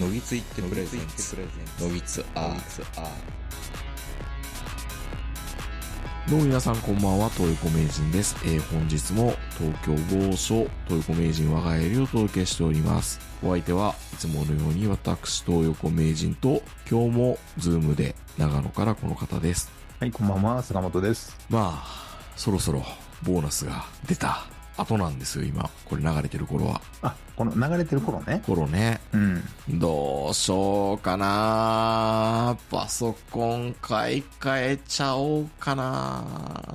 のぎついってプレゼンツのぎつアーどうも皆さんこんばんは、東横名人です。えー、本日も東京某所、東横名人我が家よりお届けしております。お相手はいつものように私、東横名人と、今日もズームで長野からこの方です。はい、こんばんは、坂本です。まあ、そろそろボーナスが出た後なんですよ、今。これ流れてる頃は。あ、この流れてる頃ね。頃ね。うん。どうしようかなパソコン買い替えちゃおうかな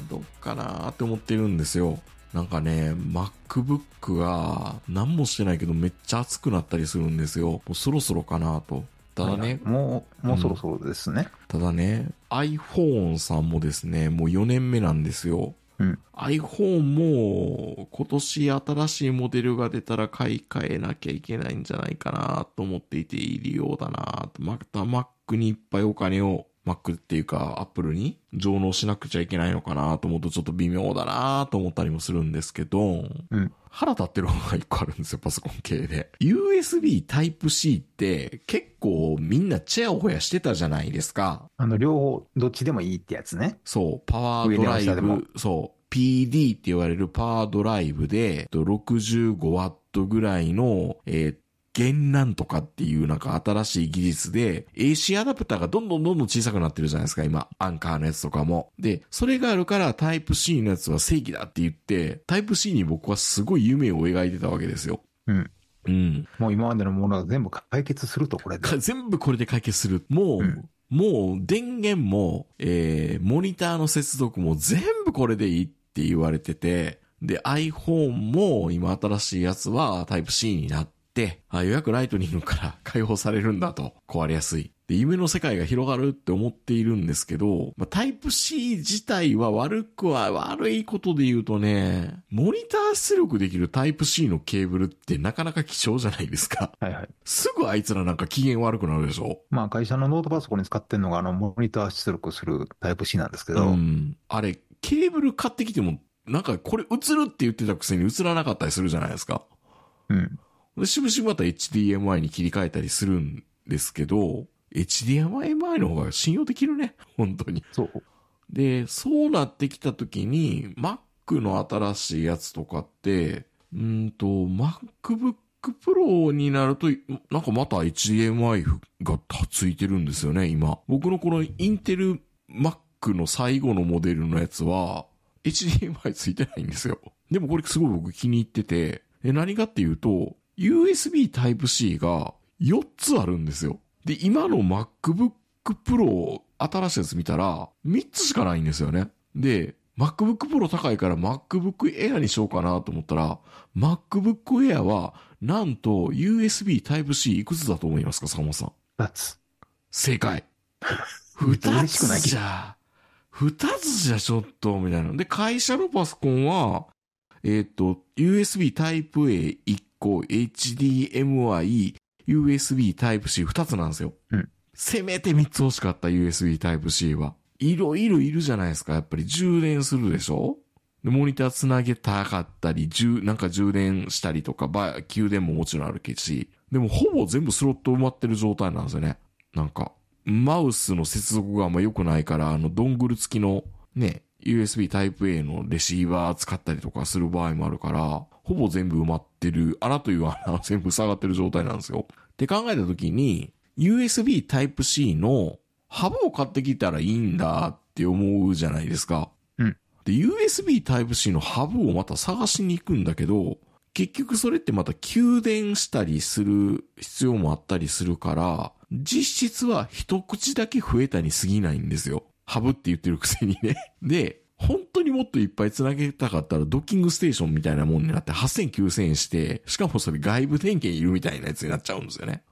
どっかなって思ってるんですよ。なんかね、MacBook が何もしてないけどめっちゃ熱くなったりするんですよ。もうそろそろかなと。ただね。もう、もうそろそろですね、うん。ただね、iPhone さんもですね、もう4年目なんですよ。うん、iPhone も今年新しいモデルが出たら買い替えなきゃいけないんじゃないかなと思っていているようだなまた Mac にいっぱいお金を Mac っていうか Apple に上納しなくちゃいけないのかなと思うとちょっと微妙だなと思ったりもするんですけど、うん、腹立ってる方が一個あるんですよ、パソコン系で。USB Type-C って結構みんなチェアホヤしてたじゃないですか。あの、両方どっちでもいいってやつね。そう、パワードライブ、そう、PD って言われるパワードライブで、65W ぐらいの、えっ、ー、弦なんとかっていうなんか新しい技術で AC アダプターがどんどんどんどん小さくなってるじゃないですか、今。アンカーのやつとかも。で、それがあるからタイプ C のやつは正義だって言って、タイプ C に僕はすごい夢を描いてたわけですよ。うん。うん。もう今までのものが全部解決すると、これで。全部これで解決する。もう、うん、もう電源も、えー、モニターの接続も全部これでいいって言われてて、で、iPhone も今新しいやつはタイプ c になって、あ、よライトニングから 解放されるんだと、壊れやすい。で、夢の世界が広がるって思っているんですけど、まあ、タイプ C 自体は悪くは悪いことで言うとね、モニター出力できるタイプ C のケーブルってなかなか貴重じゃないですか。はいはい。すぐあいつらなんか機嫌悪くなるでしょまあ会社のノートパソコンに使ってんのがあのモニター出力するタイプ C なんですけど。うん。あれ、ケーブル買ってきても、なんかこれ映るって言ってたくせに映らなかったりするじゃないですか。うん。で、しぶしぶまた HDMI に切り替えたりするんですけど、HDMI の方が信用できるね。本当に。そう。で、そうなってきた時に、Mac の新しいやつとかって、うんと、MacBook Pro になると、なんかまた HDMI がついてるんですよね、今。僕のこのインテル Mac の最後のモデルのやつは、HDMI ついてないんですよ。でもこれすごい僕気に入ってて、何かっていうと、USB Type-C が4つあるんですよ。で、今の MacBook Pro 新しいやつ見たら3つしかないんですよね。で、MacBook Pro 高いから MacBook Air にしようかなと思ったら、MacBook Air はなんと USB Type-C いくつだと思いますか、坂本さん。2つ。正解。2 つじゃ、2つじゃちょっと、みたいな。で、会社のパソコンは、えっ、と、USB Type-A1 個 HDMI、USB Type-C 二つなんですよ。うん。せめて三つ欲しかった USB Type-C は。いろいろいるじゃないですか。やっぱり充電するでしょで、モニターつなげたかったり、充、なんか充電したりとか、ば、給電ももちろんあるけし、でもほぼ全部スロット埋まってる状態なんですよね。なんか、マウスの接続があんま良くないから、あの、ドングル付きの、ね、USB Type-A のレシーバー使ったりとかする場合もあるから、ほぼ全部埋まってる、穴という穴は全部塞がってる状態なんですよ。って考えた時に、USB Type-C のハブを買ってきたらいいんだって思うじゃないですか。うん。で、USB Type-C のハブをまた探しに行くんだけど、結局それってまた給電したりする必要もあったりするから、実質は一口だけ増えたに過ぎないんですよ。ハブって言ってるくせにね。で、本当にもっといっぱい繋げたかったらドッキングステーションみたいなもんになって8000、9000円して、しかもそれ外部電源いるみたいなやつになっちゃうんですよね。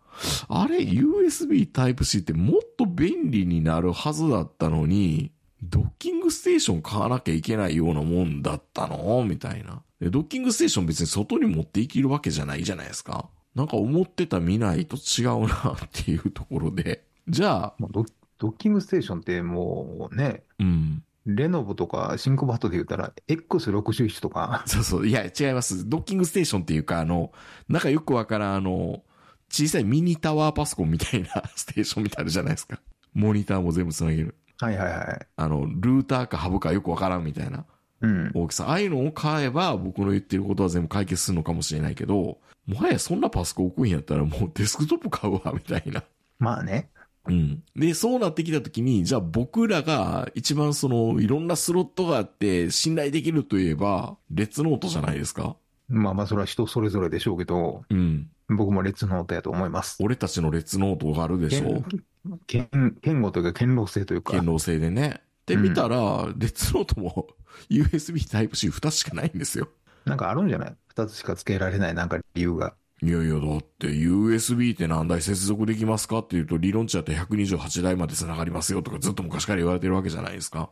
あれ、USB Type-C ってもっと便利になるはずだったのに、ドッキングステーション買わなきゃいけないようなもんだったのみたいな。ドッキングステーション別に外に持っていけるわけじゃないじゃないですか。なんか思ってた未来と違うなっていうところで。じゃあ。ドッキングステーションってもうね、うん。レノボとかシンクバットで言ったら X61 とか。そうそう。いや、違います。ドッキングステーションっていうか、あの、なんかよくわからん、あの、小さいミニタワーパソコンみたいな ステーションみたいなじゃないですか。モニターも全部つなげる。はいはいはい。あの、ルーターかハブかよくわからんみたいな。うん。大きさ。ああいうのを買えば、僕の言ってることは全部解決するのかもしれないけど、もはやそんなパソコン置くんやったらもうデスクトップ買うわ、みたいな。まあね。うん。で、そうなってきたときに、じゃあ僕らが一番その、いろんなスロットがあって信頼できるといえば、列ノートじゃないですか。まあまあ、それは人それぞれでしょうけど、うん。僕も列ノートやと思います。俺たちの列ノートがあるでしょ剣、剣語というか、剣牢性というか。剣牢性でね。で、見たら、うん、ノートも USB タイプ c 2つしかないんですよ。なんかあるんじゃない ?2 つしか付けられないなんか理由が。いやいや、だって USB って何台接続できますかっていうと、理論値だって128台まで繋がりますよとかずっと昔から言われてるわけじゃないですか。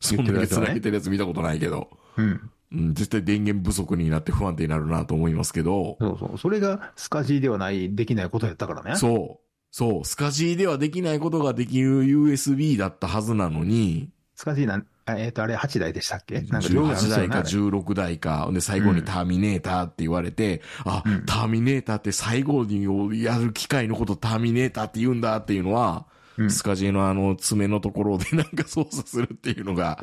そんだけ繋げてるやつ見たことないけど。うん。絶対電源不足になって不安定になるなと思いますけど。そうそう。それがスカジーではない、できないことやったからね。そう。そう。スカジーではできないことができる USB だったはずなのに。スカジーなん、えっ、ー、と、あれ8台でしたっけなんか ?18 台か16台か。で、最後にターミネーターって言われて、うん、あ、ターミネーターって最後にやる機械のことターミネーターって言うんだっていうのは、うん、スカジエのあの爪のところでなんか操作するっていうのが、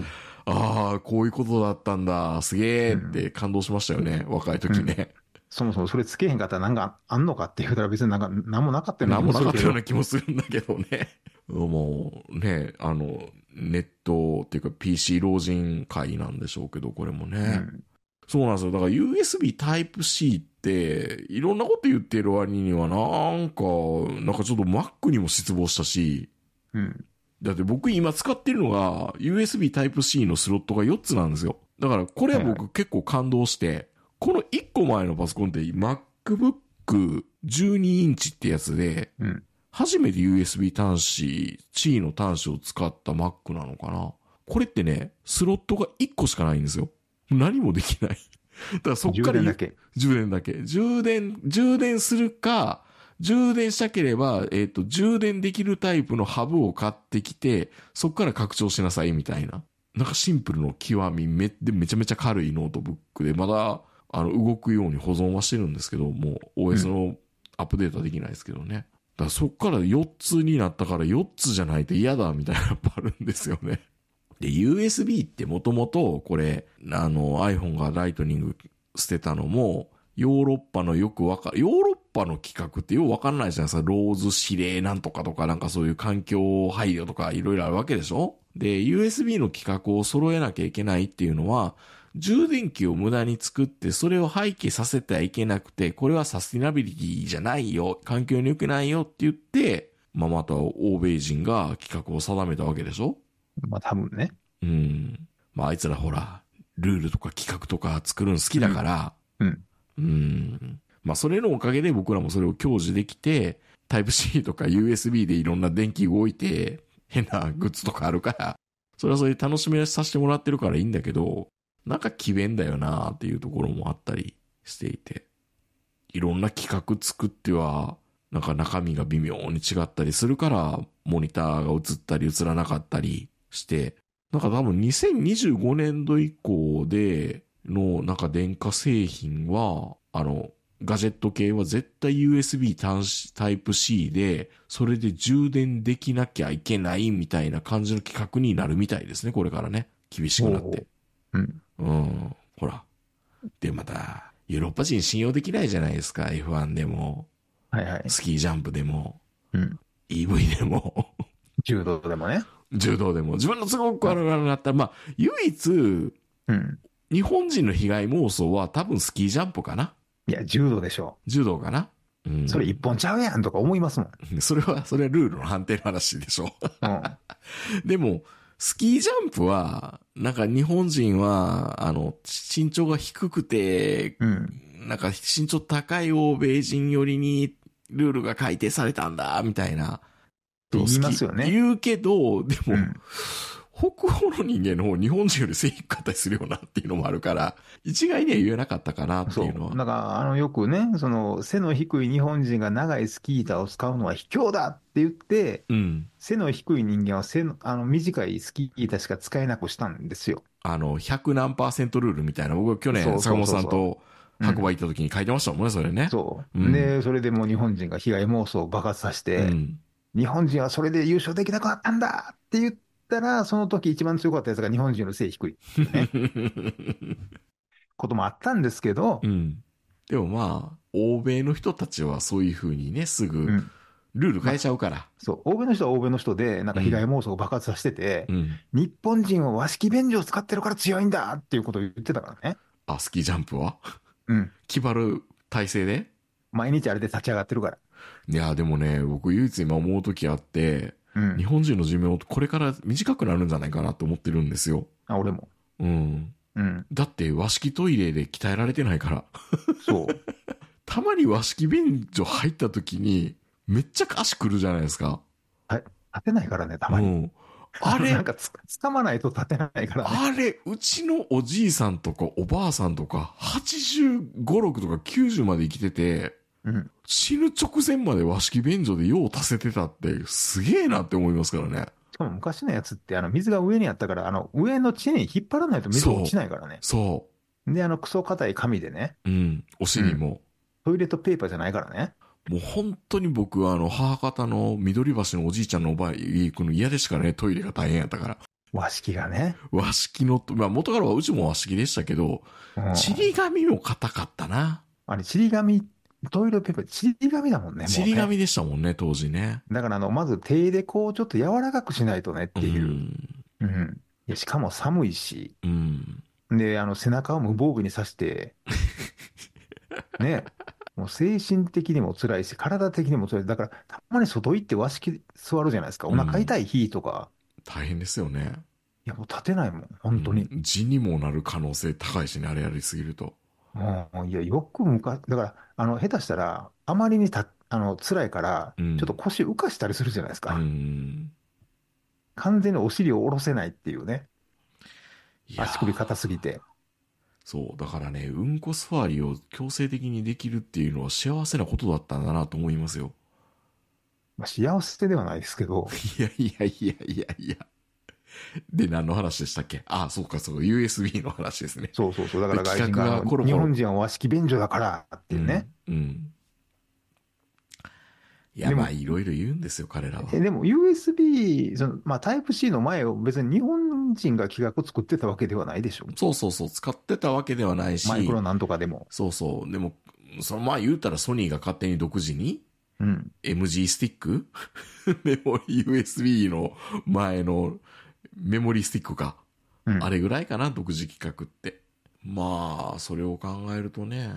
ああ、こういうことだったんだ、すげえって感動しましたよね、うん、若い時ね。そもそもそれつけへんかったらなんかあんのかって言うたら別になんか何もなかったような気もする。何もなかったような気もするんだけどね。もうね、あの、ネットっていうか PC 老人会なんでしょうけど、これもね。うん、そうなんですよ。だから USB Type-C って、いろんなこと言ってる割にはなんか、なんかちょっと Mac にも失望したし、うん。だって僕今使ってるのが USB Type-C のスロットが4つなんですよ。だからこれは僕結構感動して、この1個前のパソコンって MacBook 12インチってやつで、うん初めて USB 端子、C の端子を使った Mac なのかな。これってね、スロットが1個しかないんですよ。何もできない。だからそっから充電だけ。充電だけ。充電、充電するか、充電したければ、えっ、ー、と、充電できるタイプのハブを買ってきて、そっから拡張しなさいみたいな。なんかシンプルの極みめ、で、めちゃめちゃ軽いノートブックで、まだ、あの、動くように保存はしてるんですけど、もう OS のアップデートはできないですけどね。だそっから4つになったから4つじゃないと嫌だみたいなやっぱあるんですよね。で、USB ってもともとこれ、あの iPhone がライトニング捨てたのも、ヨーロッパのよくわかヨーロッパの企画ってよくわかんないじゃないですか。ローズ指令なんとかとかなんかそういう環境配慮とかいろいろあるわけでしょで、USB の規格を揃えなきゃいけないっていうのは、充電器を無駄に作って、それを廃棄させてはいけなくて、これはサスティナビリティじゃないよ、環境に良くないよって言って、まあ、また欧米人が企画を定めたわけでしょまあ多分ね。うん。まああいつらほら、ルールとか企画とか作るの好きだから、うん。うん。うんまあそれのおかげで僕らもそれを享受できて、タイプ C とか USB でいろんな電気動いて、変なグッズとかあるから、それはそれで楽しみさせてもらってるからいいんだけど、なんか奇弁だよなっていうところもあったりしていて、いろんな企画作っては、なんか中身が微妙に違ったりするから、モニターが映ったり映らなかったりして、なんか多分2025年度以降でのなんか電化製品は、あの、ガジェット系は絶対 USB タイプ C で、それで充電できなきゃいけないみたいな感じの企画になるみたいですね、これからね。厳しくなって。うん。うん、ほら。で、また、ヨーロッパ人信用できないじゃないですか、F1 でも。はいはい。スキージャンプでも。うん。EV でも。柔道でもね。柔道でも。自分の都合が悪くなったら、まあ、唯一、うん。日本人の被害妄想は多分スキージャンプかな。いや、柔道でしょう。柔道かな。うん、それ一本ちゃうやんとか思いますもん。それは、それはルールの判定の話でしょ。うん、でも、スキージャンプは、なんか日本人は、あの、身長が低くて、うん、なんか身長高い欧米人寄りにルールが改定されたんだ、みたいな。言いますよね。言うけど、でも、うん北欧の人間の方、日本人より性低かったりするよなっていうのもあるから、一概には言えなかったかなっていうのは。そう。なんか、あの、よくね、その、背の低い日本人が長いスキー板を使うのは卑怯だって言って、うん、背の低い人間は背の、あの、短いスキー板しか使えなくしたんですよ。あの、100何パーセントルールみたいな、僕去年、坂本さんと、白馬行った時に書いてましたもんね、うん、それね。そう。うん、で、それでもう日本人が被害妄想を爆発させて、うん日本人はそれで優勝できなくなったんだって言っったら、その時一番強かったやつが日本人の背低い、ね。こともあったんですけど、うん、でもまあ、欧米の人たちはそういうふうにね、すぐ、ルール変えちゃうから、まあ、そう、欧米の人は欧米の人で、なんか被害妄想を爆発させてて、うん、日本人は和式便所を使ってるから強いんだっていうことを言ってたからね。あ、スキージャンプはうん。決まる体制で毎日あれで立ち上がってるから。いや、でもね、僕唯一今思う時あって、日本人の寿命これから短くなるんじゃないかなと思ってるんですよ。あ、俺も。うん。うん、だって和式トイレで鍛えられてないから。そう。たまに和式便所入った時に、めっちゃ足くるじゃないですか。はい。立てないからね、たまに。うん、あれなんかつ、つかまないと立てないから、ね、あれ、うちのおじいさんとかおばあさんとか、85、6とか90まで生きてて、うん、死ぬ直前まで和式便所で用を足せてたって、すげえなって思いますからね。しかも昔のやつって、あの、水が上にあったから、あの、上の地に引っ張らないと水落ちないからね。そう。で、あの、クソ硬い紙でね。うん。お尻も、うん、トイレットペーパーじゃないからね。もう本当に僕は、あの、母方の緑橋のおじいちゃんのおばあ行くの嫌でしたね、トイレが大変やったから。和式がね。和式の、まあ元からはうちも和式でしたけど、ちり紙も硬かったな。あれ、ちり紙っトイレペーパー、ちり紙だもんね。ちり紙でしたもんね、当時ね。だからあの、まず手でこう、ちょっと柔らかくしないとねっていう。うん。うん、いやしかも寒いし。うん。で、あの、背中を無防具にさして、ね。もう精神的にも辛いし、体的にも辛い。だから、たまに外行って和式座るじゃないですか。お腹痛い日とか。うん、大変ですよね。いや、もう立てないもん、本当に。字、うん、にもなる可能性高いしね、あれやりすぎると。ういや、よく昔、だから、あの、下手したら、あまりにた、あの、辛いから、ちょっと腰浮かしたりするじゃないですか。完全にお尻を下ろせないっていうね。足首硬すぎて。そう。だからね、うんこ座りを強制的にできるっていうのは幸せなことだったんだなと思いますよ。まあ、幸せではないですけど、いやいやいやいやいや。で、何の話でしたっけああ、そうか、そう、USB の話ですね。そうそうそう、だから外人が、コロコロ日本人は和式便所だからっていうね。うん、うんいや、まあ、いろいろ言うんですよ、彼らは。でも、USB、その、まあ、タイプ C の前を別に日本人が企画を作ってたわけではないでしょ。う。そうそうそう、使ってたわけではないし。マイクロなんとかでも。そうそう。でも、その、まあ、言うたらソニーが勝手に独自に、うん。MG スティック でも、USB の前のメモリースティックか。うん、あれぐらいかな、独自企画って。まあ、それを考えるとね、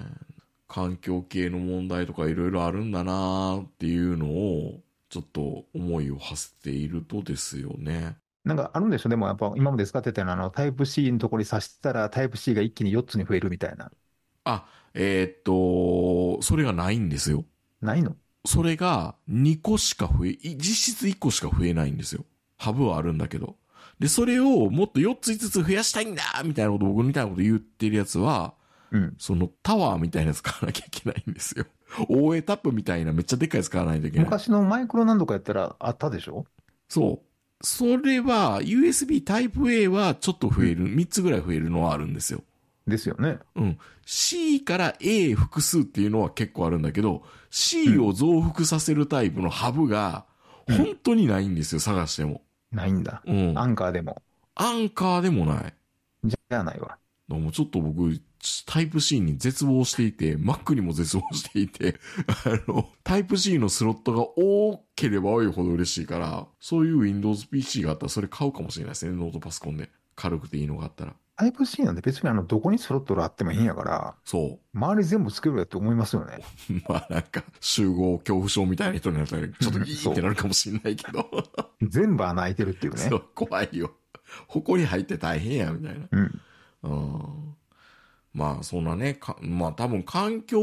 環境系の問題とかいろいろあるんだなっていうのを、ちょっと思いを馳せているとですよね。なんかあるんでしょでもやっぱ今まで使ってたようなあのタイプ C のところに挿したらタイプ C が一気に4つに増えるみたいな。あ、えー、っと、それがないんですよ。ないのそれが2個しか増え、実質1個しか増えないんですよ。ハブはあるんだけど。で、それをもっと4つ5つ増やしたいんだみたいなこと、僕みたいなこと言ってるやつは、うん、そのタワーみたいなやつ買わなきゃいけないんですよ。大エタップみたいなめっちゃでっかい使わないといけない。昔のマイクロ何度かやったらあったでしょそう。それは、USB Type A はちょっと増える、3つぐらい増えるのはあるんですよ。ですよね。うん。C から A 複数っていうのは結構あるんだけど、C を増幅させるタイプのハブが、本当にないんですよ、うん、探しても。ないんだ。うん。アンカーでも。アンカーでもない。じゃないわ。もうちょっと僕、タイプ C に絶望していて、Mac にも絶望していて、あの、タイプ C のスロットが多ければ多いほど嬉しいから、そういう Windows PC があったらそれ買うかもしれないですね、ノートパソコンで。軽くていいのがあったら。Type-C なんて別にあの、どこにスロットルあってもいいんやから、そう。周り全部作るやと思いますよね。まあなんか、集合恐怖症みたいな人になったら、ちょっとギーってなるかもしんないけど。全部穴開いてるっていうねそ。う、怖いよ。り入って大変や、みたいな。うん。うん。まあ、そんなね、かまあ多分環境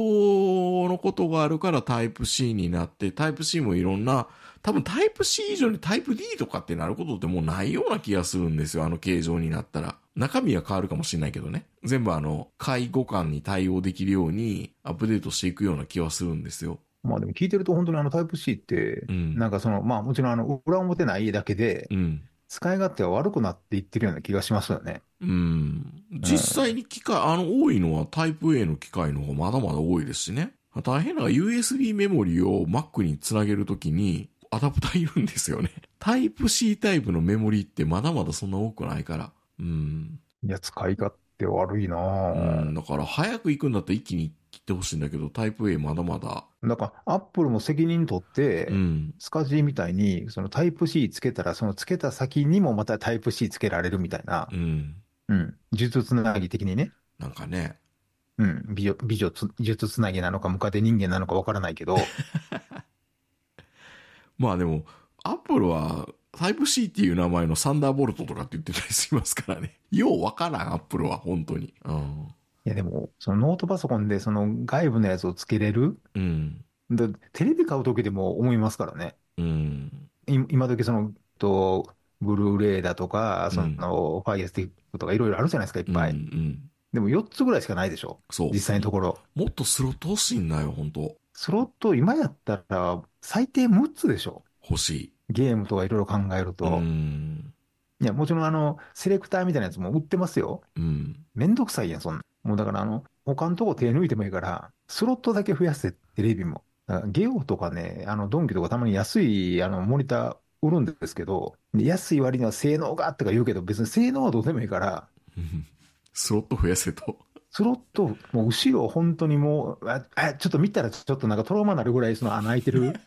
のことがあるからタイプ C になって、タイプ C もいろんな、多分タイプ C 以上にタイプ D とかってなることってもうないような気がするんですよ、あの形状になったら。中身は変わるかもしれないけどね。全部あの、介護感に対応できるようにアップデートしていくような気はするんですよ。まあでも聞いてると本当にあのタイプ C って、なんかその、まあもちろんあの、裏表ないだけで、うん、使い勝手は悪くなっていってるような気がしますよね。うん。実際に機械、あの、多いのはタイプ A の機械の方がまだまだ多いですしね。大変なのが USB メモリを Mac につなげるときに、アダプターいるんですよね。タイプ C タイプのメモリってまだまだそんな多くないから。うん。いや、使い勝手悪いなうん、だから早く行くんだったら一気に切ってほしいんだけど、タイプ A まだまだ。なんか、アップルも責任取って、うん、スカジーみたいに、そのタイプ C つけたら、そのつけた先にもまたタイプ C つけられるみたいな。うん。うん。術つなぎ的にね。なんかね。うん。美女、美女つ、術つなぎなのか、ムカデ人間なのかわからないけど。まあでも、アップルは 5C っていう名前のサンダーボルトとかって言ってたりしますからね。ようわからん、アップルは、本当に。うん。いや、でも、そのノートパソコンでその外部のやつをつけれるうん。で、テレビ買う時でも思いますからね。うん。今時その、と、ブルーレイだとか、その、ファイアスティックとかいろいろあるじゃないですか、いっぱい。うん、うん、でも4つぐらいしかないでしょそう。実際のところ。もっとスロット欲しいんだよ、本当スロット今やったら、最低6つでしょ欲しい。ゲームとかいろいろ考えると、いや、もちろんあの、セレクターみたいなやつも売ってますよ。うん、めんどくさいやん、そんな。もうだからあの、他のとこ手抜いてもいいから、スロットだけ増やせ、テレビも。ゲオとかね、あの、ドンキとかたまに安い、あの、モニター売るんですけど、安い割には性能がとか言うけど、別に性能はどうでもいいから。スロット増やせと。スロット、もう後ろ本当にもう、あ、あちょっと見たらちょっとなんかトラウマになるぐらいその穴開いてる。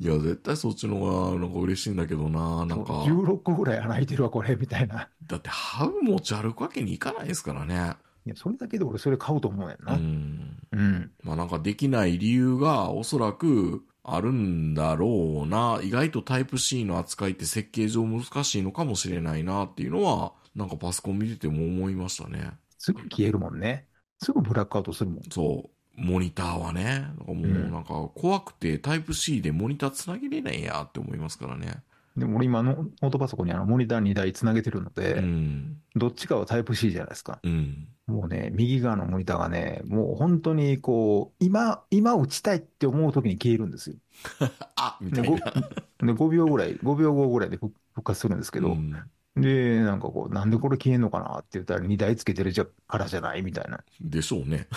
いや、絶対そっちの方がなんか嬉しいんだけどな、なんか。16個ぐらい穴開いてるわ、これ、みたいな。だって、ハブ持ち歩くわけにいかないですからね。いや、それだけで俺それ買うと思うやんな。うん。うん。まあなんかできない理由がおそらくあるんだろうな。意外とタイプ C の扱いって設計上難しいのかもしれないなっていうのは、なんかパソコン見てても思いましたね。すぐ消えるもんね。すぐブラックアウトするもん。そう。モニターはね、もうなんか怖くてタイプ C でモニターつなげれないやって思いますからね。でも俺今のノートパソコンにあのモニター2台つなげてるので、うん、どっちかはタイプ C じゃないですか。うん、もうね、右側のモニターがね、もう本当にこう、今、今打ちたいって思う時に消えるんですよ。あみたいなで5。で、5秒ぐらい、5秒後ぐらいで復活するんですけど、うんで、なんかこう、なんでこれ消えんのかなって言ったら、2台つけてるじゃからじゃないみたいな。でしょうね。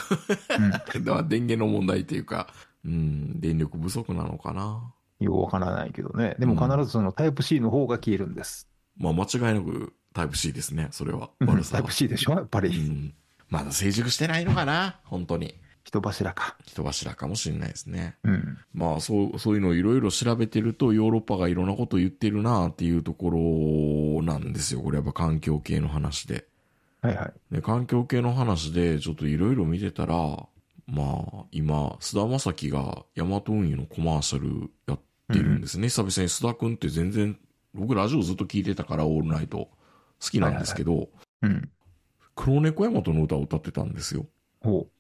うん、電源の問題というか、うん、電力不足なのかな。ようわからないけどね。でも必ずそのタイプ C の方が消えるんです。うん、まあ間違いなくタイプ C ですね、それは。は。タイプ C でしょ、やっぱり。うん、まだ成熟してないのかな、本当に。人柱か。人柱かもしれないですね。うん。まあ、そう、そういうのをいろいろ調べてると、ヨーロッパがいろんなこと言ってるなっていうところなんですよ。これやっぱ環境系の話で。はいはい。で、環境系の話で、ちょっといろいろ見てたら、まあ、今、菅田正樹がヤマト運輸のコマーシャルやってるんですね。うん、久々に菅田君って全然、僕ラジオずっと聞いてたから、オールナイト。好きなんですけど、はいはいはい、うん。黒猫ヤマトの歌を歌ってたんですよ。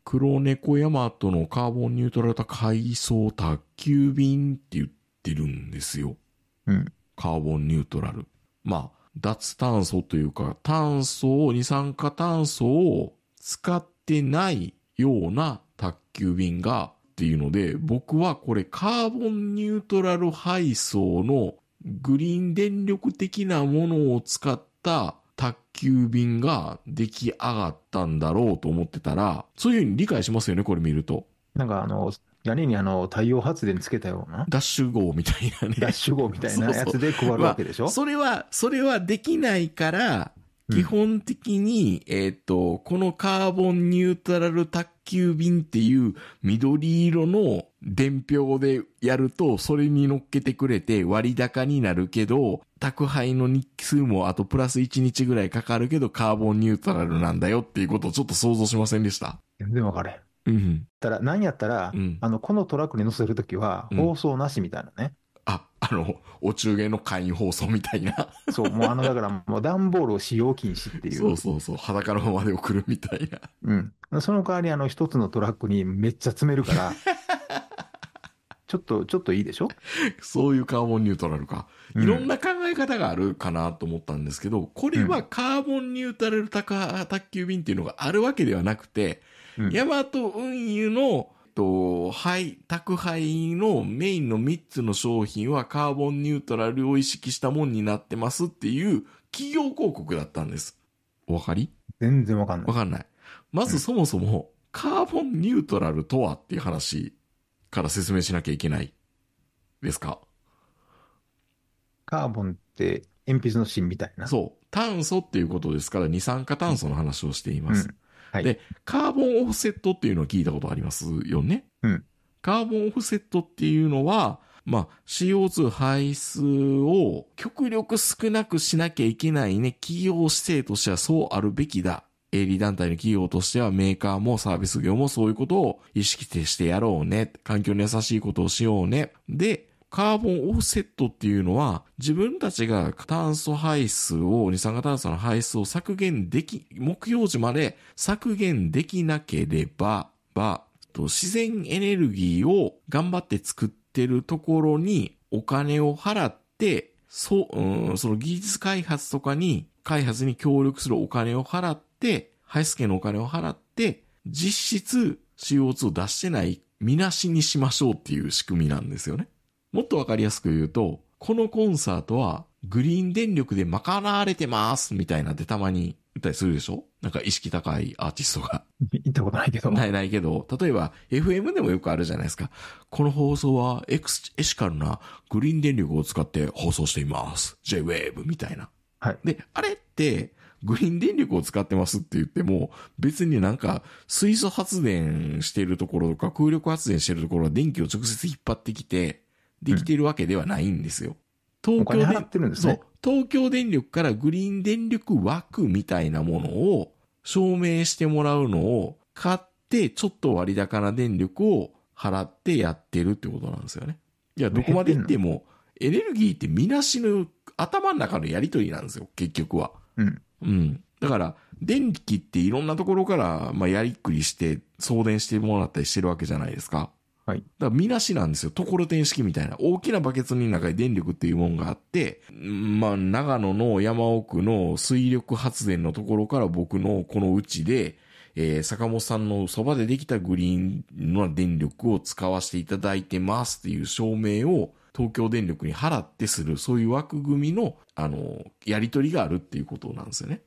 黒猫ヤマトのカーボンニュートラル海藻宅急便って言ってるんですよ。うん。カーボンニュートラル。まあ、脱炭素というか、炭素を、二酸化炭素を使ってないような宅急便がっていうので、僕はこれカーボンニュートラル配送のグリーン電力的なものを使った宅急便が出来上がったんだろうと思ってたら、そういうふうに理解しますよね、これ見ると。なんかあの、屋根にあの太陽発電つけたような。ダッシュ号みたいなね。ダッシュ号みたいなやつで配るわけでしょ まあ、それは、それはできないから、基本的に、えっ、ー、と、このカーボンニュートラル宅急便っていう緑色の伝票でやると、それに乗っけてくれて割高になるけど、宅配の日数もあとプラス1日ぐらいかかるけど、カーボンニュートラルなんだよっていうことをちょっと想像しませんでした。全然わかれ。うん。たら、なんやったら、うん、あの、このトラックに乗せるときは、放送なしみたいなね。うんあ、あの、お中元の会員放送みたいな。そう、もうあの、だからもう段ボールを使用禁止っていう。そうそうそう、裸のままで送るみたいな。うん。その代わりあの、一つのトラックにめっちゃ詰めるから、ちょっと、ちょっといいでしょそういうカーボンニュートラルか。いろんな考え方があるかなと思ったんですけど、うん、これはカーボンニュートラル宅急便っていうのがあるわけではなくて、ヤマト運輸のと、はい、宅配のメインの3つの商品はカーボンニュートラルを意識したもんになってますっていう企業広告だったんです。お分かり全然わかんない。わかんない。まずそもそも、カーボンニュートラルとはっていう話から説明しなきゃいけないですかカーボンって鉛筆の芯みたいな。そう。炭素っていうことですから、二酸化炭素の話をしています。うんはい、で、カーボンオフセットっていうのを聞いたことありますよね。うん。カーボンオフセットっていうのは、まあ、CO2 排出を極力少なくしなきゃいけないね。企業姿勢としてはそうあるべきだ。営利団体の企業としてはメーカーもサービス業もそういうことを意識してやろうね。環境に優しいことをしようね。で、カーボンオフセットっていうのは、自分たちが炭素排出を、二酸化炭素の排出を削減でき、目標時まで削減できなければ、ば、自然エネルギーを頑張って作ってるところにお金を払って、そ、うん、その技術開発とかに、開発に協力するお金を払って、排出権のお金を払って、実質 CO2 を出してないみなしにしましょうっていう仕組みなんですよね。もっとわかりやすく言うと、このコンサートはグリーン電力で賄われてますみたいなってたまに言ったりするでしょなんか意識高いアーティストが。行ったことないけど。ないないけど、例えば FM でもよくあるじゃないですか。この放送はエクエシカルなグリーン電力を使って放送しています。J-Wave みたいな。はい。で、あれって、グリーン電力を使ってますって言っても、別になんか水素発電してるところとか空力発電してるところは電気を直接引っ張ってきて、できてるわけではないんですよ。東京で、ってるんですね。そう。東京電力からグリーン電力枠みたいなものを証明してもらうのを買って、ちょっと割高な電力を払ってやってるってことなんですよね。いや、どこまで行っても、エネルギーってみなしの頭の中のやりとりなんですよ、結局は。うん。うん。だから、電気っていろんなところから、まあ、やりっくりして、送電してもらったりしてるわけじゃないですか。はい。だからみなしなんですよ。ところてん式みたいな。大きなバケツの中に電力っていうもんがあって、まあ、長野の山奥の水力発電のところから僕のこのうちで、えー、坂本さんのそばでできたグリーンの電力を使わせていただいてますっていう証明を東京電力に払ってする、そういう枠組みの、あの、やりとりがあるっていうことなんですよね。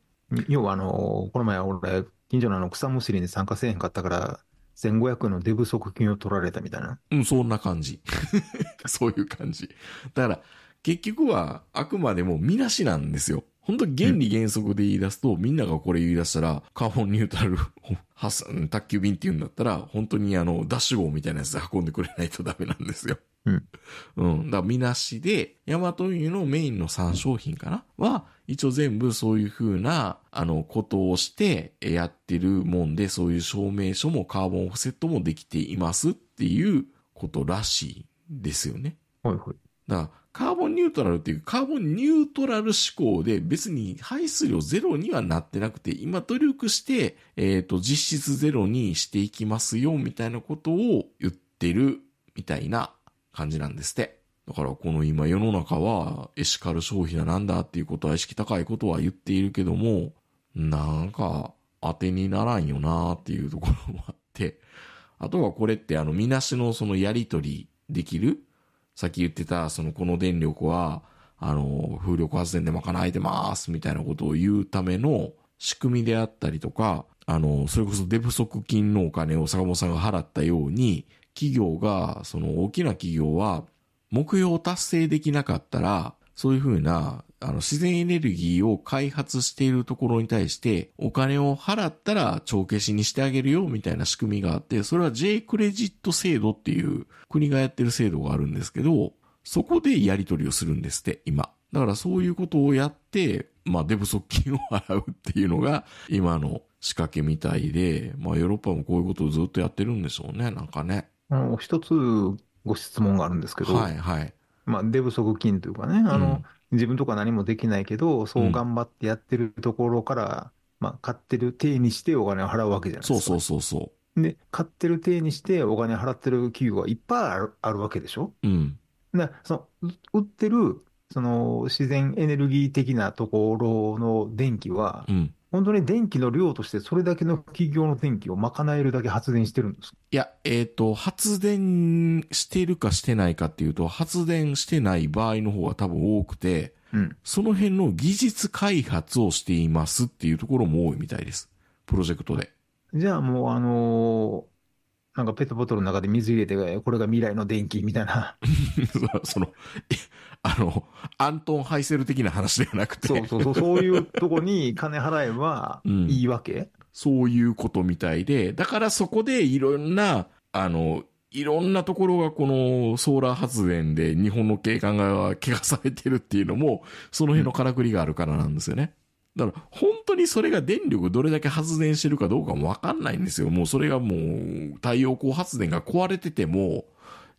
要はあの、この前俺、近所のあの草むしりに参加せえへんかったから、1500の出不足金を取られたみたいな。うん、そんな感じ。そういう感じ。だから、結局は、あくまでも見なしなんですよ。本当原理原則で言い出すと、うん、みんながこれ言い出したら、カーボンニュートラルを、卓球便って言うんだったら、本当にあの、ダッシュ棒みたいなやつで運んでくれないとダメなんですよ。うん。うん。だから、みなしで、ヤマト運輸のメインの3商品かなは、一応全部そういう風な、あの、ことをしてやってるもんで、そういう証明書もカーボンオフセットもできていますっていうことらしいですよね。はいはい。だから、カーボンニュートラルっていう、カーボンニュートラル思考で別に排出量ゼロにはなってなくて、今努力して、えっ、ー、と、実質ゼロにしていきますよ、みたいなことを言ってるみたいな感じなんですって。だからこの今世の中はエシカル消費だなんだっていうことは意識高いことは言っているけども、なんか当てにならんよなーっていうところもあって、あとはこれってあのみなしのそのやりとりできるさっき言ってたそのこの電力はあの風力発電で賄えてますみたいなことを言うための仕組みであったりとか、あの、それこそ出不足金のお金を坂本さんが払ったように、企業が、その大きな企業は、目標を達成できなかったら、そういうふうな、あの、自然エネルギーを開発しているところに対して、お金を払ったら帳消しにしてあげるよ、みたいな仕組みがあって、それは J クレジット制度っていう国がやってる制度があるんですけど、そこでやり取りをするんですって、今。だからそういうことをやって、まあ、デブ側金を払うっていうのが、今の仕掛けみたいで、まあ、ヨーロッパもこういうことをずっとやってるんでしょうね、なんかね。あ一つご質問があるんですけど、はいはい。まあ、出不足金というかね、あの、自分とか何もできないけど、そう頑張ってやってるところから、まあ、買ってる体にしてお金を払うわけじゃないですか。そうそうそうそう。で、買ってる体にしてお金払ってる企業はいっぱいあるあるわけでしょうん。だその、売ってる、その、自然エネルギー的なところの電気は、うん、本当に電気の量としてそれだけの企業の電気を賄えるだけ発電してるんですいや、えっ、ー、と、発電してるかしてないかっていうと、発電してない場合の方が多分多くて、うん、その辺の技術開発をしていますっていうところも多いみたいです。プロジェクトで。じゃあもう、あのなんかペットボトルの中で水入れて、これが未来の電気みたいな。その、あの、アントン・ハイセル的な話ではなくて。そうそうそう、そういうとこに金払えばいいわけ、うん、そういうことみたいで、だからそこでいろんな、あの、いろんなところがこのソーラー発電で日本の景観が怪我されてるっていうのも、その辺のからくりがあるからなんですよね。だから本当にそれが電力どれだけ発電してるかどうかもわかんないんですよ。もうそれがもう太陽光発電が壊れてても、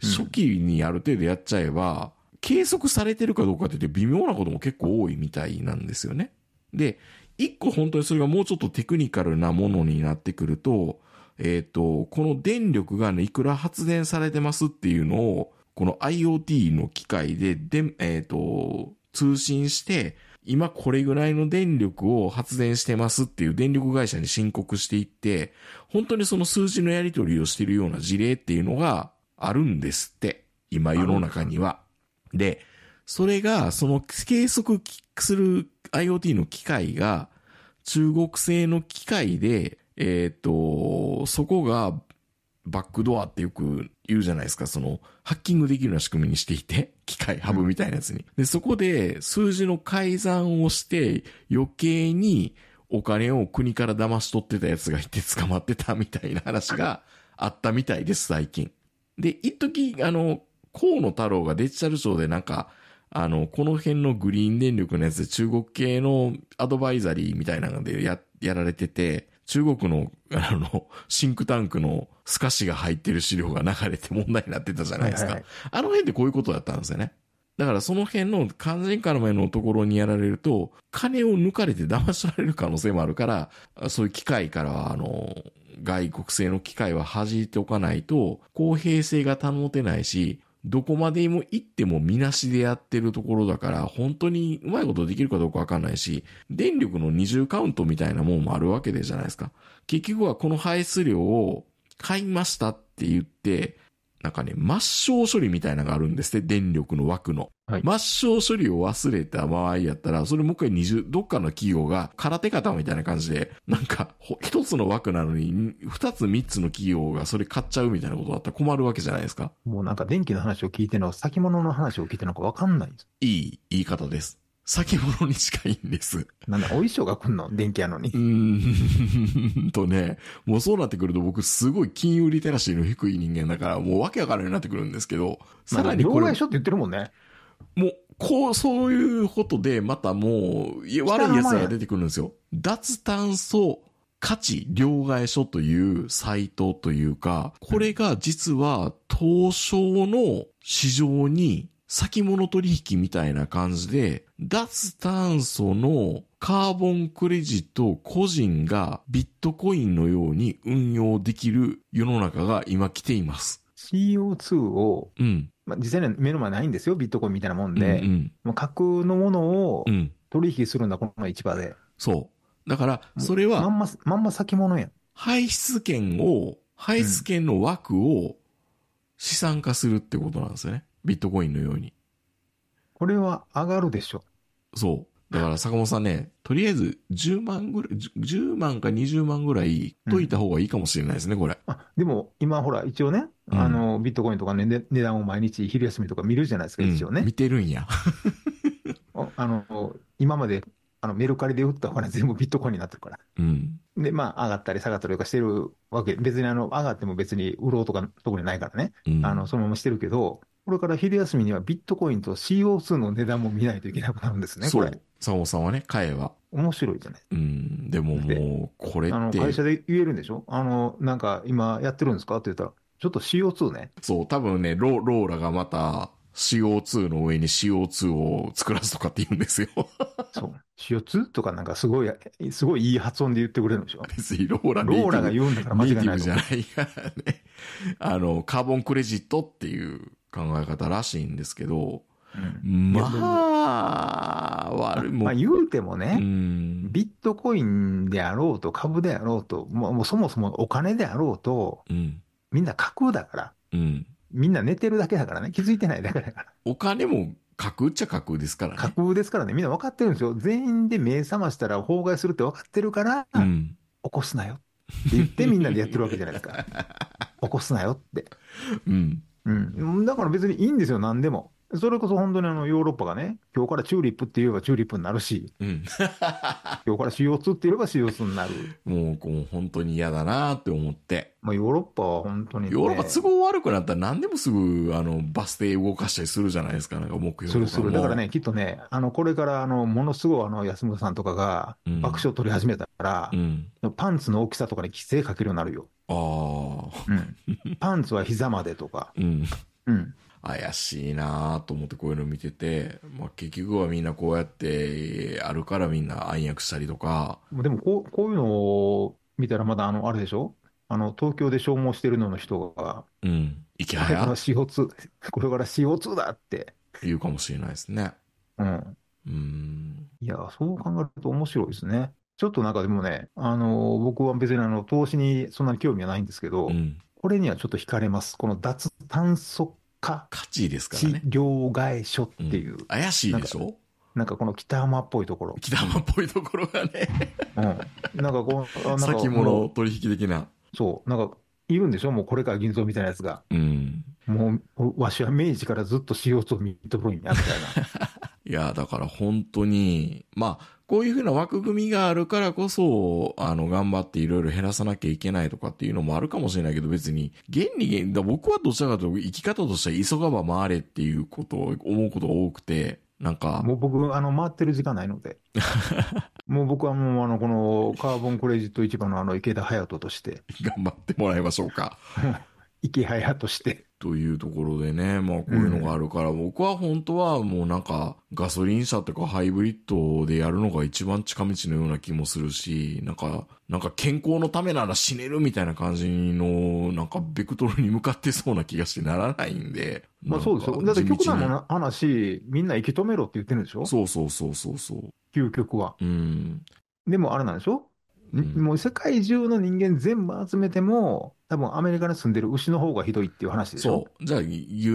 初期にある程度やっちゃえば、計測されてるかどうかって微妙なことも結構多いみたいなんですよね。で、一個本当にそれがもうちょっとテクニカルなものになってくると、えっ、ー、と、この電力がね、いくら発電されてますっていうのを、この IoT の機械で、で、えっ、ー、と、通信して、今これぐらいの電力を発電してますっていう電力会社に申告していって、本当にその数字のやり取りをしているような事例っていうのがあるんですって。今世の中には。で、それが、その計測する IoT の機械が、中国製の機械で、えっ、ー、と、そこがバックドアってよく言うじゃないですか、その、ハッキングできるような仕組みにしていて、機械、ハブみたいなやつに。で、そこで数字の改ざんをして、余計にお金を国から騙し取ってたやつがいて 捕まってたみたいな話が あったみたいです、最近。で、一時あの、河野太郎がデジタル庁でなんか、あの、この辺のグリーン電力のやつで中国系のアドバイザリーみたいなのでや、やられてて、中国の、あの、シンクタンクのスカシが入ってる資料が流れて問題になってたじゃないですか。はいはい、あの辺ってこういうことだったんですよね。だからその辺の完全化の前のところにやられると、金を抜かれて騙される可能性もあるから、そういう機会からは、あの、外国製の機会は弾いておかないと、公平性が保てないし、どこまでも行ってもみなしでやってるところだから、本当にうまいことできるかどうかわかんないし、電力の二重カウントみたいなもんもあるわけでじゃないですか。結局はこの排出量を買いましたって言って、なんかね、抹消処理みたいなのがあるんですって、電力の枠の。はい、抹消処理を忘れた場合やったら、それもう一回二0どっかの企業が空手方みたいな感じで、なんか、一つの枠なのに、二つ三つの企業がそれ買っちゃうみたいなことだったら困るわけじゃないですか。もうなんか電気の話を聞いてるのは先物の話を聞いてるのかわかんないんです。いい言い方です。先物に近いんです。なんだ、お衣装が来んの電気やのに。うーん、とね、もうそうなってくると僕すごい金融リテラシーの低い人間だから、もうわけわからなうになってくるんですけど、さらにこれ。障って言ってるもんね。もう、こう、そういうことで、またもう、悪い奴が出てくるんですよ。脱炭素価値両替所というサイトというか、これが実は東証の市場に先物取引みたいな感じで脱炭素のカーボンクレジットを個人がビットコインのように運用できる世の中が今来ています。CO2 を、うん、まあ、実際には目の前ないんですよ、ビットコインみたいなもんで、うんうん、まあ、架のものを取引するんだ、この市場で。そう。だから、それは、まんま、まんま先物やん。排出権を、排出権の枠を資産化するってことなんですよね。ビットコインのように。これは上がるでしょ。そう。だから坂本さんね、とりあえず10万ぐらい、10万か20万ぐらいといた方がいいかもしれないですね、これ。あでも今ほら、一応ね、うん、あの、ビットコインとかね、ね値段を毎日昼休みとか見るじゃないですか、一応ね。うん、見てるんや。あの、今まであのメルカリで売ったお金全部ビットコインになってるから。うん。で、まあ、上がったり下がったりとかしてるわけ。別にあの、上がっても別に売ろうとか特にないからね。うん、あの、そのまましてるけど、これから昼休みにはビットコインと CO2 の値段も見ないといけなくなるんですね、それう。。坂本さんはね、彼は。面白いじゃないうん。でももう、これって。会社で言えるんでしょあの、なんか今やってるんですかって言ったら、ちょっと CO2 ね。そう、多分ね、ロローラがまた CO2 の上に CO2 を作らすとかって言うんですよ。そう。CO2 とかなんかすごい、すごいいい発音で言ってくれるんでしょ別にローラローラが言うんだから間違いネイティないブじゃないからね。あの、カーボンクレジットっていう考え方らしいんですけど、うん、まあ、悪い。まあ言うてもね、うん、ビットコインであろうと株であろうと、もうもうそもそもお金であろうと、うん、みんな架空だから、うん、みんな寝てるだけだからね、気づいてないだけだから。お金も架空っちゃ架空ですからね。架空ですからね、みんな分かってるんですよ。全員で目覚ましたら妨害するって分かってるから、うん、起こすなよって言ってみんなでやってるわけじゃないですか。起こすなよって。うん。うん。だから別にいいんですよ、何でも。それこそ本当にあのヨーロッパがね、今日からチューリップって言えばチューリップになるし、うん、今日から CO2 って言えば CO2 になる。もう、こう本当に嫌だなって思って。まあヨーロッパは本当に、ね、ヨーロッパ都合悪くなったら何でもすぐ、あの、バス停動かしたりするじゃないですか、なんか目標するする。だからね、きっとね、あの、これからあの、ものすごいあの、安村さんとかが爆笑取り始めたから、うん、うん、パンツの大きさとかに規制かけるようになるよ。ああ。うん。パンツは膝までとか。うん。うん。怪しいなぁと思ってこういうの見てて、まあ、結局はみんなこうやってあるからみんな暗躍したりとか。でもこう、こういうのを見たらまだあの、あれでしょあの、東京で消耗してるのの人が。うん。池早。これから CO2、これから CO2 だって。言うかもしれないですね。うん。うん。いや、そう考えると面白いですね。ちょっとなんかでもね、あの、僕は別にあの、投資にそんなに興味はないんですけど、うん、これにはちょっと惹かれます。この脱炭素化。価値ですからね。両所っていう。うん、怪しいでしょなんかこの北浜っぽいところ。北浜っぽいところがねうん。なんかこう、なんか。先物取引的な。そう。なんか、いるんでしょもうこれから銀蔵みたいなやつが。うん。もう、わしは明治からずっと CO2 を見とるんや、みたいな。いや、だから本当に、まあ、こういうふうな枠組みがあるからこそ、あの、頑張っていろいろ減らさなきゃいけないとかっていうのもあるかもしれないけど、別に、原理原、僕はどちらかというと生き方としては急がば回れっていうことを思うことが多くて、なんか。もう僕、あの、回ってる時間ないので。もう僕はもう、あの、この、カーボンクレジット市場のあの、池田隼人として。頑張ってもらいましょうか。池隼として。というところでね、まあこういうのがあるから、うん、僕は本当はもうなんかガソリン車とかハイブリッドでやるのが一番近道のような気もするし、なんか、なんか健康のためなら死ねるみたいな感じの、なんかベクトルに向かってそうな気がしてならないんで。まあそうですよ。だって極端な話、みんなき止めろって言ってるんでしょそうそうそうそうそう。究極は。うん。でもあれなんでしょ、うん、もう世界中の人間全部集めても、多分アメリカに住んでる牛の方がひどいっていう話でしょそう。じゃあ牛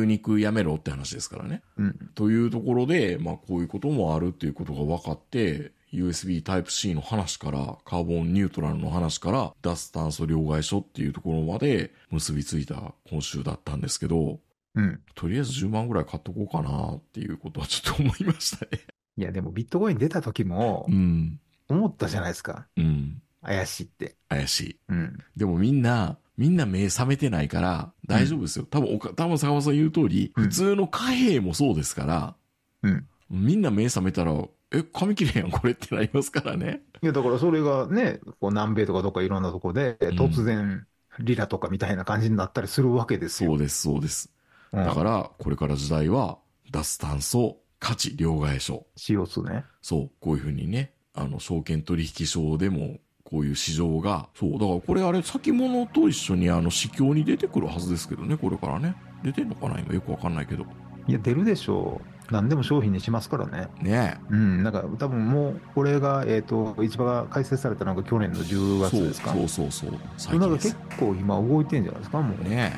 肉やめろって話ですからね。うん。というところで、まあこういうこともあるっていうことが分かって、USB Type-C の話から、カーボンニュートラルの話から、脱炭素両替所っていうところまで結びついた今週だったんですけど、うん。とりあえず10万ぐらい買っとこうかなっていうことはちょっと思いましたね。いや、でもビットコイン出た時も、うん。思ったじゃないですか。うん。怪しいって。怪しい。うん。でもみんな、みんな目覚めてないから、大丈夫ですよ。うん、多分、多分坂本さん言う通り、普通の貨幣もそうですから、うん。みんな目覚めたら、え、紙切れやん、これってなりますからね。いや、だからそれがね、こう南米とかどっかいろんなとこで、突然、リラとかみたいな感じになったりするわけですよ。うん、そうです、そうです。だから、これから時代は、脱炭素、価値両替所。CO2 ね。そう、こういうふうにね、あの、証券取引所でもこういう市場が。そう。だからこれあれ、先物と一緒にあの、市況に出てくるはずですけどね、これからね。出てんのかな今よくわかんないけど。いや、出るでしょう。何でも商品にしますからね。ねうん、なんか多分もう、これが、えっ、ー、と、市場が開設されたのが去年の10月ですか。そうそうそうそう。なんか結構今動いてんじゃないですか、もう。ね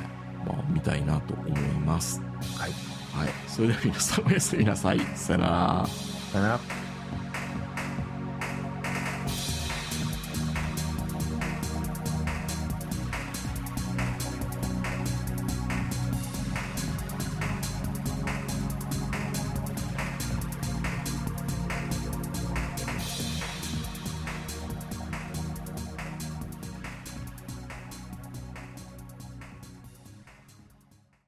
まあ、見たいなと思います。はい。はい。それでは皆さんおやすみなさい。さよなら。さよなら。